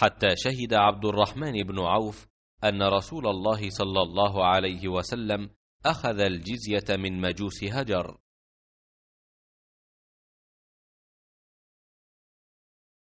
حتى شهد عبد الرحمن بن عوف أن رسول الله صلى الله عليه وسلم أخذ الجزية من مجوس هجر